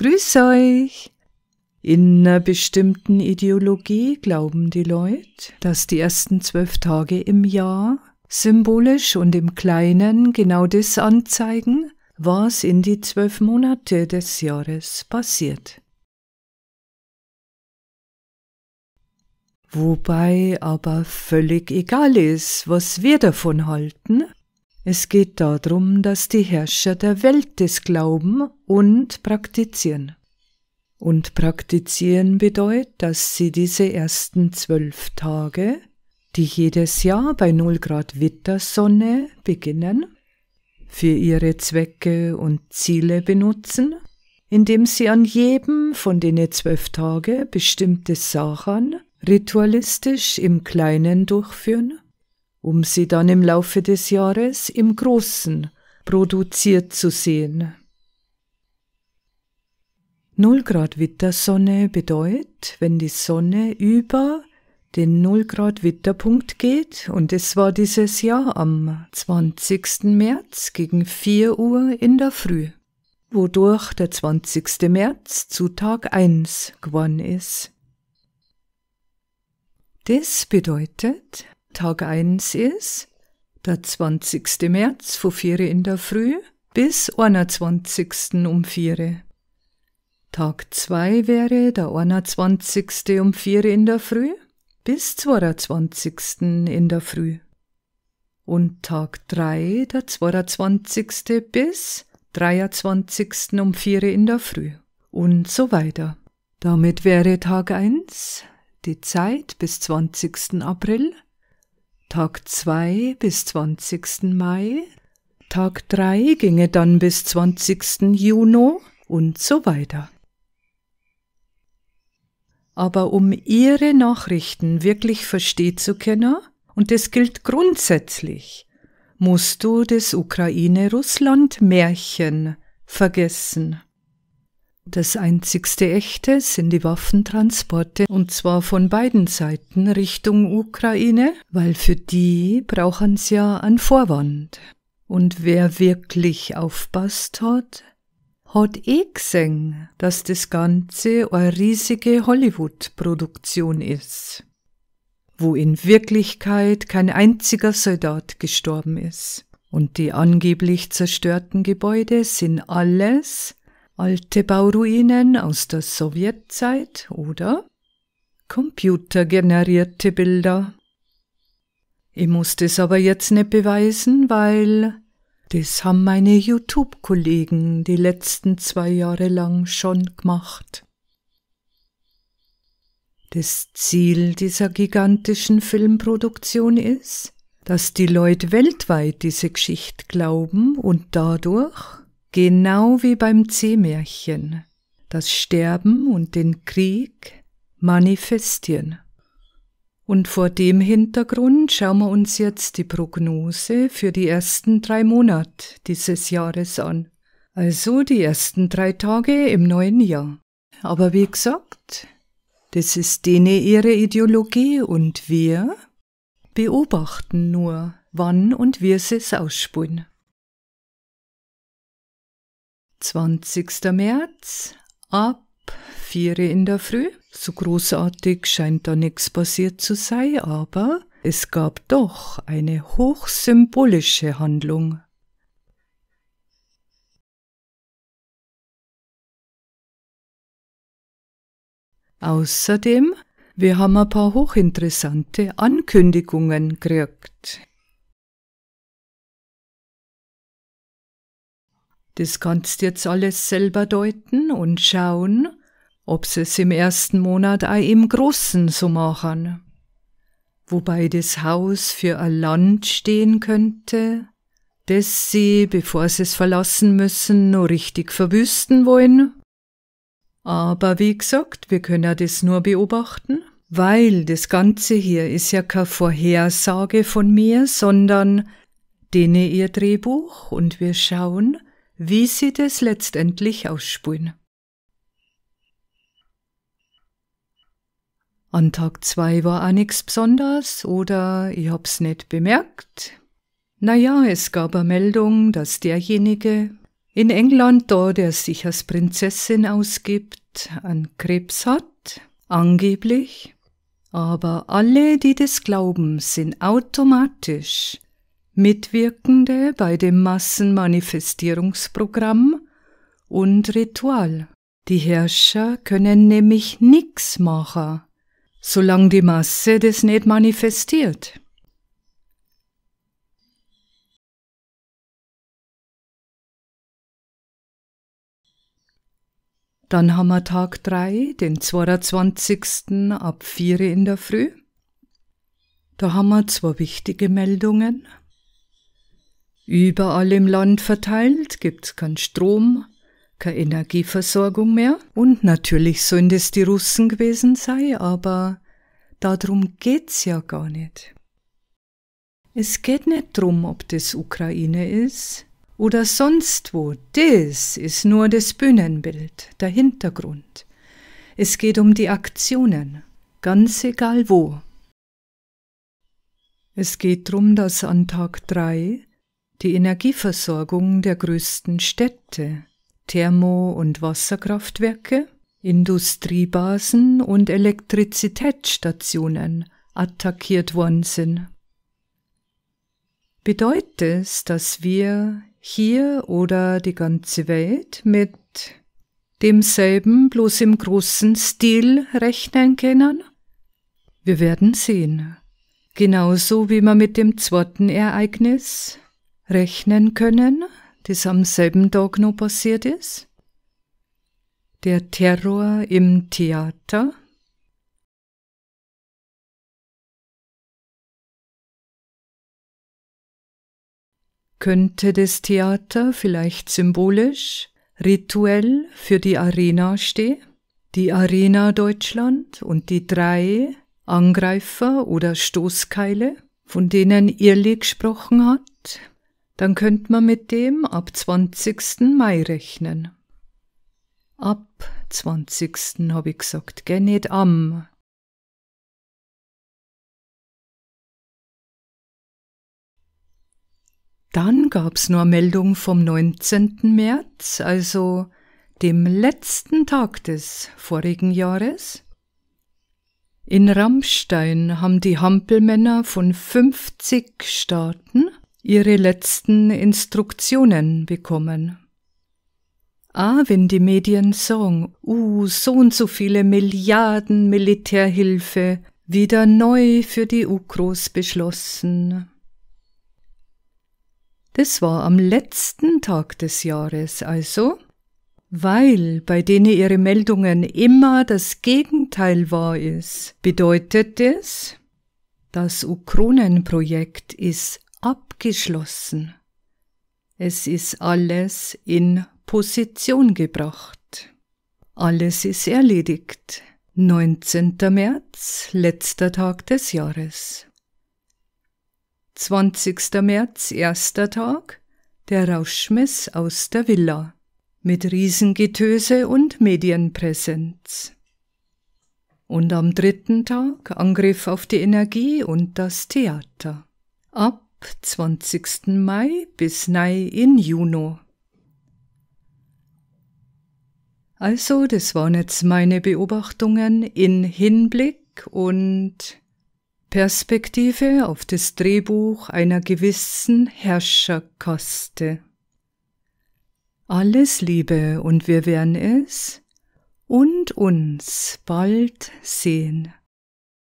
Grüß euch! In einer bestimmten Ideologie glauben die Leute, dass die ersten zwölf Tage im Jahr symbolisch und im Kleinen genau das anzeigen, was in die zwölf Monate des Jahres passiert. Wobei aber völlig egal ist, was wir davon halten, es geht darum, dass die Herrscher der Welt es glauben und praktizieren. Und praktizieren bedeutet, dass sie diese ersten zwölf Tage, die jedes Jahr bei 0 Grad Wittersonne beginnen, für ihre Zwecke und Ziele benutzen, indem sie an jedem von den zwölf Tage bestimmte Sachen ritualistisch im Kleinen durchführen um sie dann im Laufe des Jahres im Großen produziert zu sehen. 0 Grad Wittersonne bedeutet, wenn die Sonne über den 0 Grad Witterpunkt geht und es war dieses Jahr am 20. März gegen 4 Uhr in der Früh, wodurch der 20. März zu Tag 1 geworden ist. Das bedeutet, Tag 1 ist der 20. März vor 4 in der Früh bis 21. um 4. Tag 2 wäre der 21. um 4 in der Früh bis 22. in der Früh. Und Tag 3 der 22. bis 23. um 4 in der Früh. Und so weiter. Damit wäre Tag 1 die Zeit bis 20. April Tag 2 bis 20. Mai, Tag 3 ginge dann bis 20. Juni und so weiter. Aber um Ihre Nachrichten wirklich verstehen zu können, und das gilt grundsätzlich, musst du das Ukraine-Russland-Märchen vergessen. Das einzigste Echte sind die Waffentransporte, und zwar von beiden Seiten Richtung Ukraine, weil für die brauchen sie ja einen Vorwand. Und wer wirklich aufpasst hat, hat eh gesehen, dass das Ganze eine riesige Hollywood-Produktion ist, wo in Wirklichkeit kein einziger Soldat gestorben ist. Und die angeblich zerstörten Gebäude sind alles alte Bauruinen aus der Sowjetzeit oder computergenerierte Bilder. Ich muss das aber jetzt nicht beweisen, weil das haben meine YouTube-Kollegen die letzten zwei Jahre lang schon gemacht. Das Ziel dieser gigantischen Filmproduktion ist, dass die Leute weltweit diese Geschichte glauben und dadurch genau wie beim Seemärchen, das Sterben und den Krieg manifestieren. Und vor dem Hintergrund schauen wir uns jetzt die Prognose für die ersten drei Monate dieses Jahres an. Also die ersten drei Tage im neuen Jahr. Aber wie gesagt, das ist denen ihre Ideologie und wir beobachten nur, wann und wie sie es ausspulen. 20. März ab 4 in der Früh. So großartig scheint da nichts passiert zu sein, aber es gab doch eine hochsymbolische Handlung. Außerdem, wir haben ein paar hochinteressante Ankündigungen gekriegt. Das kannst jetzt alles selber deuten und schauen, ob sie es im ersten Monat auch im Großen so machen. Wobei das Haus für ein Land stehen könnte, das sie, bevor sie es verlassen müssen, nur richtig verwüsten wollen. Aber wie gesagt, wir können das nur beobachten, weil das Ganze hier ist ja keine Vorhersage von mir, sondern dene ihr Drehbuch und wir schauen, wie sie das letztendlich ausspulen. An Tag 2 war auch nichts besonders oder ich hab's nicht bemerkt. Naja, es gab eine Meldung, dass derjenige in England da, der sich als Prinzessin ausgibt, an Krebs hat, angeblich. Aber alle, die das glauben, sind automatisch Mitwirkende bei dem Massenmanifestierungsprogramm und Ritual. Die Herrscher können nämlich nichts machen, solange die Masse das nicht manifestiert. Dann haben wir Tag 3, den 22. ab 4 in der Früh. Da haben wir zwei wichtige Meldungen. Überall im Land verteilt gibt's keinen Strom, keine Energieversorgung mehr. Und natürlich sollen das die Russen gewesen sein, aber darum geht's ja gar nicht. Es geht nicht drum, ob das Ukraine ist oder sonst wo. Das ist nur das Bühnenbild, der Hintergrund. Es geht um die Aktionen, ganz egal wo. Es geht drum, dass an Tag drei die Energieversorgung der größten Städte, Thermo- und Wasserkraftwerke, Industriebasen und Elektrizitätsstationen attackiert worden sind. Bedeutet es, dass wir hier oder die ganze Welt mit demselben bloß im großen Stil rechnen können? Wir werden sehen. Genauso wie man mit dem zweiten Ereignis rechnen können, das am selben Tag noch passiert ist. Der Terror im Theater. Könnte das Theater vielleicht symbolisch, rituell für die Arena stehen? Die Arena Deutschland und die drei Angreifer oder Stoßkeile, von denen Irrle gesprochen hat? Dann könnte man mit dem ab 20. Mai rechnen. Ab 20. habe ich gesagt, gell, nicht am. Dann gab's nur eine Meldung vom 19. März, also dem letzten Tag des vorigen Jahres. In Rammstein haben die Hampelmänner von 50 Staaten ihre letzten Instruktionen bekommen. Ah, wenn die Medien sagen, uh, so und so viele Milliarden Militärhilfe wieder neu für die Ukros beschlossen. Das war am letzten Tag des Jahres also, weil bei denen ihre Meldungen immer das Gegenteil wahr ist, bedeutet es, das Ukronenprojekt ist abgeschlossen. Es ist alles in Position gebracht. Alles ist erledigt. 19. März, letzter Tag des Jahres. 20. März, erster Tag, der Rauschmiss aus der Villa mit Riesengetöse und Medienpräsenz. Und am dritten Tag Angriff auf die Energie und das Theater. Ab 20. Mai bis nei in Juno. Also, das waren jetzt meine Beobachtungen in Hinblick und Perspektive auf das Drehbuch einer gewissen Herrscherkaste. Alles Liebe und wir werden es und uns bald sehen.